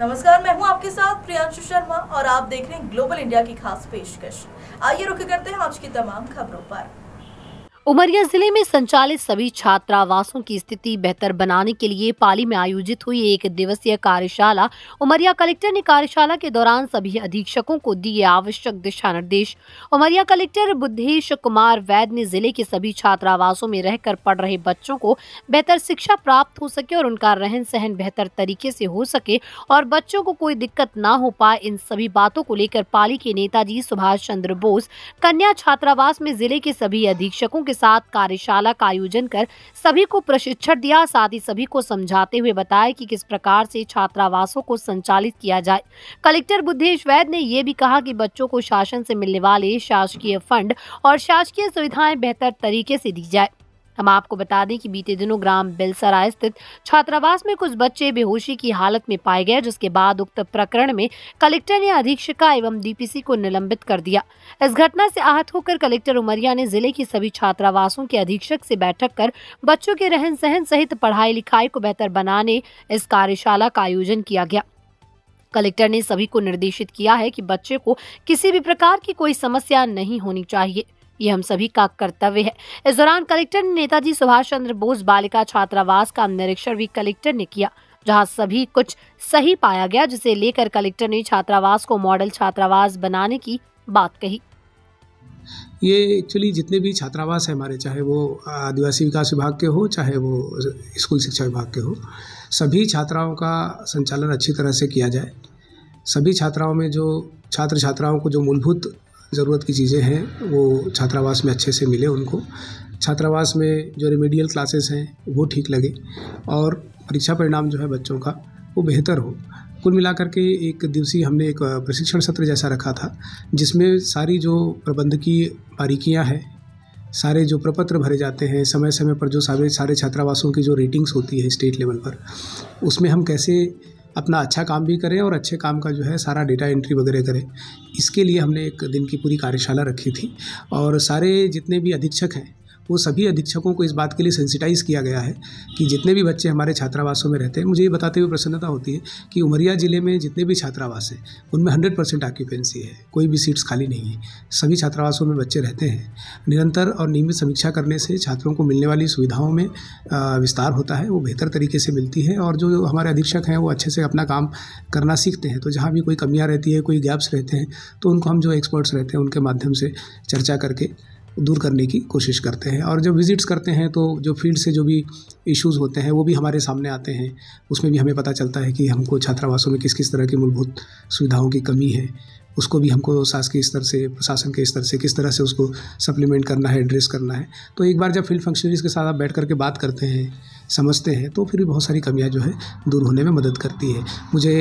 नमस्कार मैं हूं आपके साथ प्रियांशु शर्मा और आप देख रहे हैं ग्लोबल इंडिया की खास पेशकश आइए रुख करते हैं आज की तमाम खबरों पर उमरिया जिले में संचालित सभी छात्रावासों की स्थिति बेहतर बनाने के लिए पाली में आयोजित हुई एक दिवसीय कार्यशाला उमरिया कलेक्टर ने कार्यशाला के दौरान सभी अधीक्षकों को दिए आवश्यक दिशा निर्देश उमरिया कलेक्टर बुद्धेश कुमार वैद ने जिले के सभी छात्रावासों में रहकर पढ़ रहे बच्चों को बेहतर शिक्षा प्राप्त हो सके और उनका रहन सहन बेहतर तरीके से हो सके और बच्चों को कोई दिक्कत न हो पाए इन सभी बातों को लेकर पाली के नेताजी सुभाष चंद्र बोस कन्या छात्रावास में जिले के सभी अधीक्षकों के साथ कार्यशाला का आयोजन कर सभी को प्रशिक्षण दिया साथ ही सभी को समझाते हुए बताया कि किस प्रकार से छात्रावासों को संचालित किया जाए कलेक्टर बुद्धेश वैद ने ये भी कहा कि बच्चों को शासन से मिलने वाले शासकीय फंड और शासकीय सुविधाएं बेहतर तरीके से दी जाए हम आपको बता दें कि बीते दिनों ग्राम बेलसराय स्थित छात्रावास में कुछ बच्चे बेहोशी की हालत में पाए गए जिसके बाद उक्त प्रकरण में कलेक्टर ने अधीक्षिका एवं डीपीसी को निलंबित कर दिया इस घटना से आहत होकर कलेक्टर उमरिया ने जिले की सभी छात्रावासों के अधीक्षक से बैठक कर बच्चों के रहन सहन सहित पढ़ाई लिखाई को बेहतर बनाने इस कार्यशाला का आयोजन किया गया कलेक्टर ने सभी को निर्देशित किया है कि बच्चे को किसी भी प्रकार की कोई समस्या नहीं होनी चाहिए ये हम सभी का कर्तव्य है इस दौरान कलेक्टर ने नेताजी सुभाष चंद्र बोस बालिका छात्रावास का निरीक्षण भी कलेक्टर ने किया जहां सभी कुछ सही पाया गया जिसे लेकर कलेक्टर ने छात्रावास को मॉडल छात्रावास बनाने की बात कही ये एक्चुअली जितने भी छात्रावास है हमारे चाहे वो आदिवासी विकास विभाग के हो चाहे वो स्कूल शिक्षा विभाग के हो सभी छात्राओं का संचालन अच्छी तरह से किया जाए सभी छात्राओं में जो छात्र छात्राओं को जो मूलभूत ज़रूरत की चीज़ें हैं वो छात्रावास में अच्छे से मिले उनको छात्रावास में जो रिमेडियल क्लासेस हैं वो ठीक लगे और परीक्षा परिणाम जो है बच्चों का वो बेहतर हो कुल मिलाकर के एक दिवसीय हमने एक प्रशिक्षण सत्र जैसा रखा था जिसमें सारी जो प्रबंधकीय बारीकियाँ हैं सारे जो प्रपत्र भरे जाते हैं समय समय पर जो सारे सारे छात्रावासों की जो रेटिंग्स होती है स्टेट लेवल पर उसमें हम कैसे अपना अच्छा काम भी करें और अच्छे काम का जो है सारा डेटा एंट्री वगैरह करें इसके लिए हमने एक दिन की पूरी कार्यशाला रखी थी और सारे जितने भी अधीक्षक हैं वो सभी अधीक्षकों को इस बात के लिए सेंसिटाइज किया गया है कि जितने भी बच्चे हमारे छात्रावासों में रहते हैं मुझे ये बताते हुए प्रसन्नता होती है कि उमरिया ज़िले में जितने भी छात्रावास हैं उनमें हंड्रेड परसेंट ऑक्यूपेंसी है कोई भी सीट्स खाली नहीं है सभी छात्रावासों में बच्चे रहते हैं निरंतर और नियमित समीक्षा करने से छात्रों को मिलने वाली सुविधाओं में विस्तार होता है वो बेहतर तरीके से मिलती है और जो हमारे अधीक्षक हैं वो अच्छे से अपना काम करना सीखते हैं तो जहाँ भी कोई कमियाँ रहती है कोई गैप्स रहते हैं तो उनको हम जो एक्सपर्ट्स रहते हैं उनके माध्यम से चर्चा करके दूर करने की कोशिश करते हैं और जब विज़िट्स करते हैं तो जो फील्ड से जो भी इश्यूज़ होते हैं वो भी हमारे सामने आते हैं उसमें भी हमें पता चलता है कि हमको छात्रावासों में किस किस तरह की मूलभूत सुविधाओं की कमी है उसको भी हमको शासकीय स्तर से प्रशासन के स्तर से किस तरह से उसको सप्लीमेंट करना है एड्रेस करना है तो एक बार जब फील्ड फंक्शनरीज के साथ आप बैठ करके बात करते हैं समझते हैं तो फिर भी बहुत सारी कमियाँ जो है दूर होने में मदद करती है मुझे